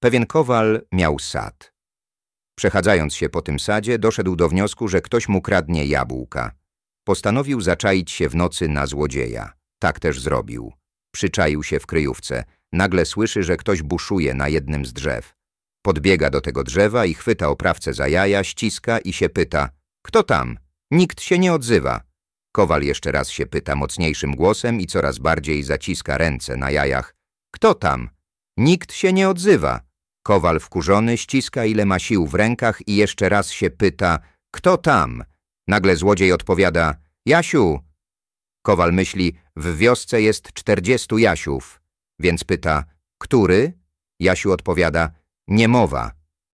Pewien kowal miał sad. Przechadzając się po tym sadzie, doszedł do wniosku, że ktoś mu kradnie jabłka. Postanowił zaczaić się w nocy na złodzieja. Tak też zrobił. Przyczaił się w kryjówce. Nagle słyszy, że ktoś buszuje na jednym z drzew. Podbiega do tego drzewa i chwyta oprawcę za jaja, ściska i się pyta. Kto tam? Nikt się nie odzywa. Kowal jeszcze raz się pyta mocniejszym głosem i coraz bardziej zaciska ręce na jajach. Kto tam? Nikt się nie odzywa. Kowal wkurzony ściska ile ma sił w rękach i jeszcze raz się pyta, kto tam? Nagle złodziej odpowiada, Jasiu. Kowal myśli, w wiosce jest czterdziestu Jasiów, więc pyta, który? Jasiu odpowiada, nie mowa.